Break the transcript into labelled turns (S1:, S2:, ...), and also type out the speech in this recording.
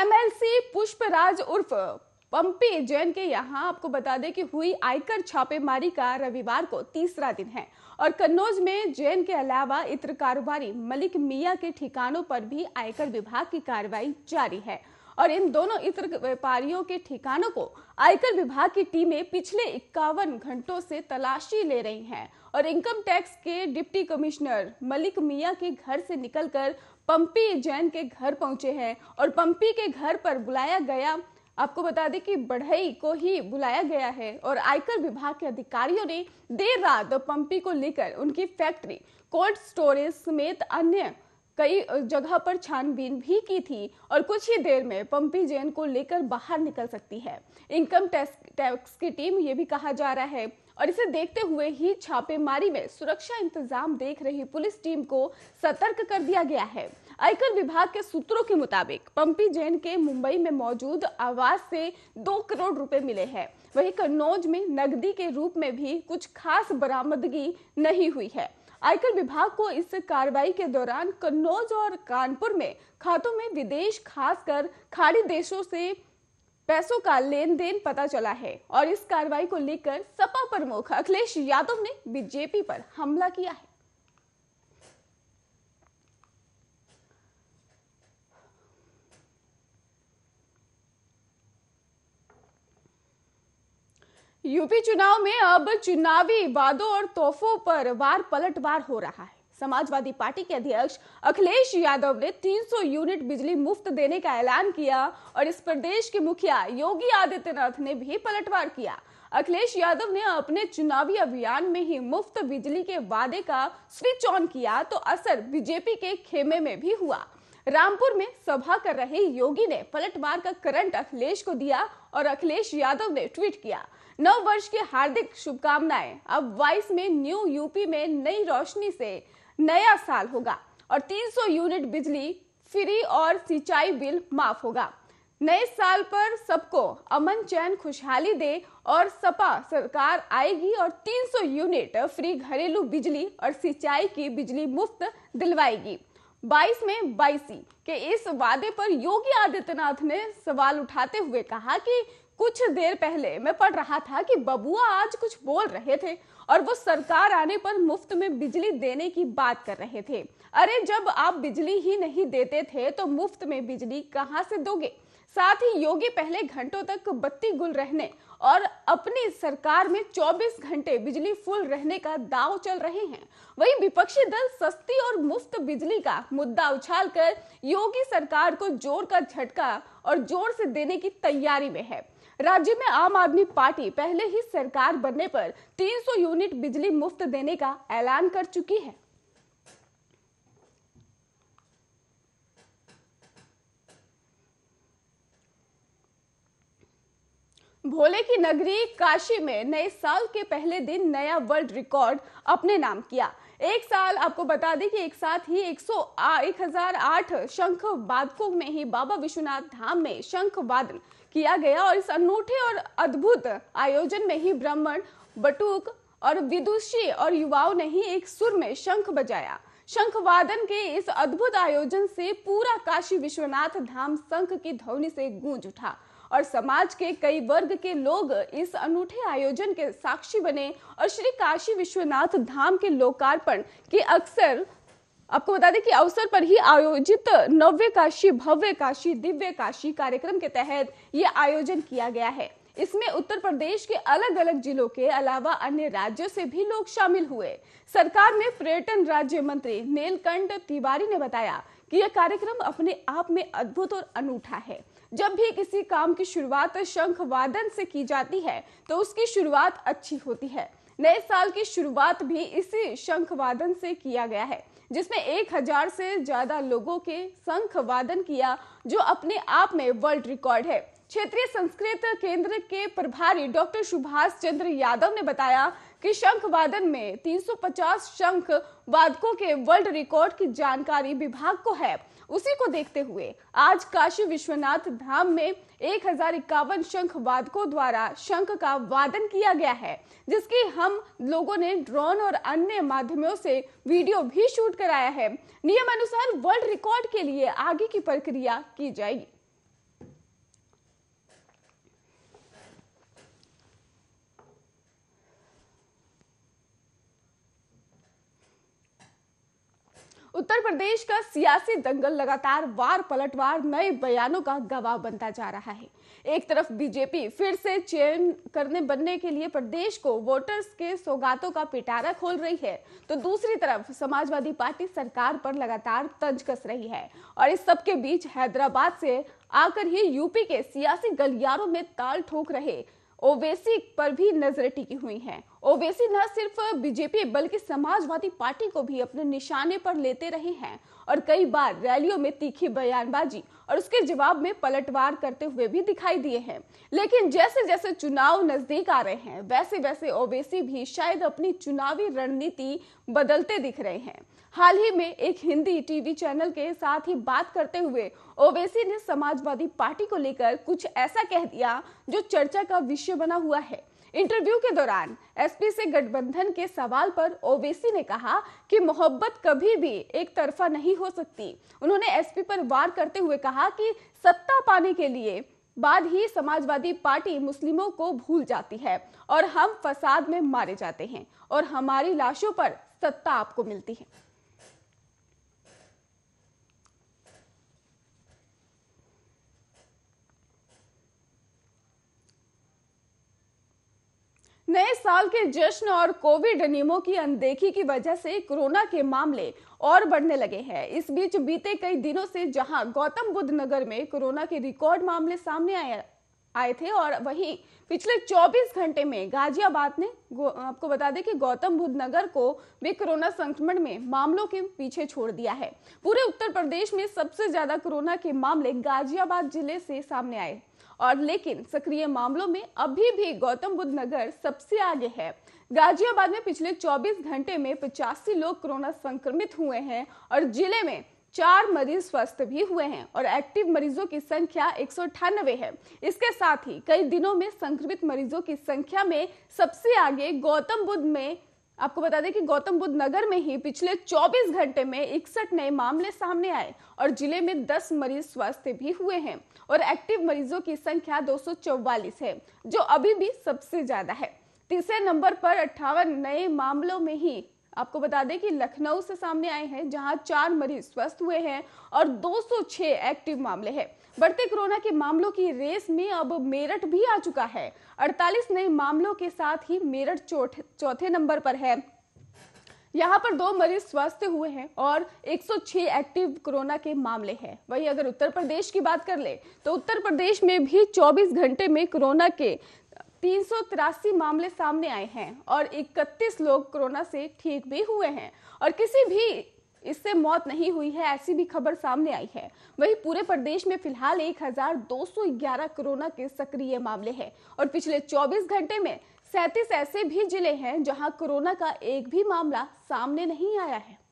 S1: MLC Pushpraj उर्फ पंपी जैन के यहाँ आपको बता दें कि हुई आयकर छापेमारी का रविवार को तीसरा दिन है और कन्नौज में जैन के अलावा इत्र कारोबारी मलिक मिया के ठिकानों पर भी आयकर विभाग की कार्रवाई जारी है और इन दोनों इत्र व्यापारियों के ठिकानों को आयकर विभाग की टीमें पिछले इक्यावन घंटों से तलाशी ले रही हैं और इनकम टैक्स के डिप्टी कमिश्नर मलिक मिया के घर से निकलकर पंपी जैन के घर पहुंचे हैं और पंपी के घर पर बुलाया गया आपको बता दें कि बढ़ई को ही बुलाया गया है और आयकर विभाग के अधिकारियों ने देर रात पंपी को लेकर उनकी फैक्ट्री कोल्ड स्टोरेज समेत अन्य कई जगह पर छानबीन भी की थी और कुछ ही देर में पंपी जैन को लेकर बाहर निकल सकती है इनकम टैक्स की टीम ये भी कहा जा रहा है और इसे देखते हुए ही छापेमारी में सुरक्षा इंतजाम देख रही पुलिस टीम को सतर्क कर दिया गया है आयकर विभाग के सूत्रों के मुताबिक पंपी जैन के मुंबई में मौजूद आवास से दो करोड़ रुपए मिले हैं वही कन्नौज में नकदी के रूप में भी कुछ खास बरामदगी नहीं हुई है आयकर विभाग को इस कार्रवाई के दौरान कन्नौज और कानपुर में खातों में विदेश खासकर खाड़ी देशों से पैसों का लेन देन पता चला है और इस कार्रवाई को लेकर सपा प्रमुख अखिलेश यादव ने बीजेपी पर हमला किया है यूपी चुनाव में अब चुनावी वादों और तोहफों पर वार पलटवार हो रहा है समाजवादी पार्टी के अध्यक्ष अखिलेश यादव ने 300 यूनिट बिजली मुफ्त देने का ऐलान किया और इस प्रदेश के मुखिया योगी आदित्यनाथ ने भी पलटवार किया अखिलेश यादव ने अपने चुनावी अभियान में ही मुफ्त बिजली के वादे का स्विच ऑन किया तो असर बीजेपी के खेमे में भी हुआ रामपुर में सभा कर रहे योगी ने पलटवार का करंट अखिलेश को दिया और अखिलेश यादव ने ट्वीट किया नव वर्ष की हार्दिक शुभकामनाएं अब वाइस में न्यू यूपी में नई रोशनी से नया साल होगा और 300 यूनिट बिजली फ्री और सिंचाई बिल माफ होगा नए साल पर सबको अमन चैन खुशहाली दे और सपा सरकार आएगी और 300 यूनिट फ्री घरेलू बिजली और सिंचाई की बिजली मुफ्त दिलवाएगी 22 में बाईसी के इस वादे पर योगी आदित्यनाथ ने सवाल उठाते हुए कहा कि कुछ देर पहले मैं पढ़ रहा था कि बबुआ आज कुछ बोल रहे थे और वो सरकार आने पर मुफ्त में बिजली देने की बात कर रहे थे अरे जब आप बिजली ही नहीं देते थे तो मुफ्त में बिजली कहाँ से दोगे साथ ही योगी पहले घंटों तक बत्ती गुल रहने और अपनी सरकार में 24 घंटे बिजली फुल रहने का दाव चल रहे हैं वहीं विपक्षी दल सस्ती और मुफ्त बिजली का मुद्दा उछालकर योगी सरकार को जोर का झटका और जोर से देने की तैयारी में है राज्य में आम आदमी पार्टी पहले ही सरकार बनने पर 300 यूनिट बिजली मुफ्त देने का ऐलान कर चुकी है भोले की नगरी काशी में नए साल के पहले दिन नया वर्ल्ड रिकॉर्ड अपने नाम किया एक साल आपको बता दें कि एक साथ ही एक एक सौ हजार आठ शंख वादकों में ही बाबा विश्वनाथ धाम में शंख वादन किया गया और इस अनूठे और अद्भुत आयोजन में ही ब्राह्मण बटुक और विदुषी और युवाओं ने ही एक सुर में शंख बजाया शंख वादन के इस अद्भुत आयोजन से पूरा काशी विश्वनाथ धाम शंख की ध्वनि से गूंज उठा और समाज के कई वर्ग के लोग इस अनूठे आयोजन के साक्षी बने और श्री काशी विश्वनाथ धाम के लोकार्पण के अक्सर आपको बता दें कि अवसर पर ही आयोजित नव्य काशी भव्य काशी दिव्य काशी कार्यक्रम के तहत ये आयोजन किया गया है इसमें उत्तर प्रदेश के अलग अलग जिलों के अलावा अन्य राज्यों से भी लोग शामिल हुए सरकार में पर्यटन राज्य मंत्री नीलकंठ तिवारी ने बताया कि यह कार्यक्रम अपने आप में अद्भुत और अनूठा है जब भी किसी काम की शुरुआत शंख वादन से की जाती है तो उसकी शुरुआत अच्छी होती है नए साल की शुरुआत भी इसी शंख वादन से किया गया है जिसमें एक हजार से ज्यादा लोगों के शंख वादन किया जो अपने आप में वर्ल्ड रिकॉर्ड है क्षेत्रीय संस्कृत केंद्र के प्रभारी डॉक्टर सुभाष चंद्र यादव ने बताया कि शंख वादन में 350 शंख वादकों के वर्ल्ड रिकॉर्ड की जानकारी विभाग को है उसी को देखते हुए आज काशी विश्वनाथ धाम में एक हजार इक्यावन शंख वादकों द्वारा शंख का वादन किया गया है जिसकी हम लोगों ने ड्रोन और अन्य माध्यमों से वीडियो भी शूट कराया है नियम अनुसार वर्ल्ड रिकॉर्ड के लिए आगे की प्रक्रिया की जाएगी उत्तर प्रदेश का सियासी दंगल लगातार वार पलटवार नए बयानों का गवाह बनता जा रहा है एक तरफ बीजेपी फिर से चयन करने बनने के लिए प्रदेश को वोटर्स के सौगातों का पिटारा खोल रही है तो दूसरी तरफ समाजवादी पार्टी सरकार पर लगातार तंज कस रही है और इस सबके बीच हैदराबाद से आकर ही यूपी के सियासी गलियारों में ताल ठोक रहे ओवैसी पर भी नजरें टिकी हुई हैं ओवैसी न सिर्फ बीजेपी बल्कि समाजवादी पार्टी को भी अपने निशाने पर लेते रहे हैं और कई बार रैलियों में तीखी बयानबाजी और उसके जवाब में पलटवार करते हुए भी दिखाई दिए हैं लेकिन जैसे जैसे चुनाव नजदीक आ रहे हैं वैसे वैसे ओवैसी भी शायद अपनी चुनावी रणनीति बदलते दिख रहे हैं हाल ही में एक हिंदी टीवी चैनल के साथ ही बात करते हुए ओवैसी ने समाजवादी पार्टी को लेकर कुछ ऐसा कह दिया जो चर्चा का विषय बना हुआ है इंटरव्यू के दौरान एसपी से गठबंधन के सवाल पर ओवैसी ने कहा कि मोहब्बत कभी भी एक तरफा नहीं हो सकती उन्होंने एसपी पर वार करते हुए कहा कि सत्ता पाने के लिए बाद ही समाजवादी पार्टी मुस्लिमों को भूल जाती है और हम फसाद में मारे जाते हैं और हमारी लाशों पर सत्ता आपको मिलती है नए साल के जश्न और कोविड नियमों की अनदेखी की वजह से कोरोना के मामले और बढ़ने लगे हैं इस बीच बीते कई दिनों से जहां गौतम बुद्ध नगर में कोरोना के रिकॉर्ड मामले सामने आए आए थे और वहीं पिछले 24 घंटे में गाजियाबाद ने आपको बता दें कि गौतम बुद्ध नगर को भी कोरोना संक्रमण में मामलों के पीछे छोड़ दिया है पूरे उत्तर प्रदेश में सबसे ज्यादा कोरोना के मामले गाजियाबाद जिले से सामने आए और लेकिन सक्रिय मामलों में अभी भी गौतम बुद्ध नगर सबसे आगे है गाजियाबाद में पिछले 24 घंटे में पचासी लोग कोरोना संक्रमित हुए हैं और जिले में चार मरीज स्वस्थ भी हुए हैं और एक्टिव मरीजों की संख्या एक है इसके साथ ही कई दिनों में संक्रमित मरीजों की संख्या में सबसे आगे गौतम बुद्ध में आपको बता दें कि गौतम बुद्ध नगर में ही पिछले 24 घंटे में इकसठ नए मामले सामने आए और जिले में 10 मरीज स्वस्थ भी हुए हैं और एक्टिव मरीजों की संख्या दो है जो अभी भी सबसे ज्यादा है तीसरे नंबर पर अट्ठावन नए मामलों में ही आपको बता दें कि लखनऊ से सामने आए हैं जहां चार मरीज स्वस्थ हुए हैं और 206 एक्टिव मामले हैं बढ़ते कोरोना के मामलों की रेस में अब मेरठ भी आ चुका है 48 नए मामलों के साथ ही मेरठ चौथे नंबर पर है यहाँ पर दो मरीज स्वस्थ हुए हैं और 106 एक्टिव कोरोना के मामले हैं वहीं अगर उत्तर प्रदेश की बात कर ले तो उत्तर प्रदेश में भी 24 घंटे में कोरोना के तीन मामले सामने आए हैं और 31 लोग कोरोना से ठीक भी हुए हैं और किसी भी इससे मौत नहीं हुई है ऐसी भी खबर सामने आई है वहीं पूरे प्रदेश में फिलहाल 1211 कोरोना के सक्रिय मामले हैं और पिछले 24 घंटे में सैतीस ऐसे भी जिले हैं जहां कोरोना का एक भी मामला सामने नहीं आया है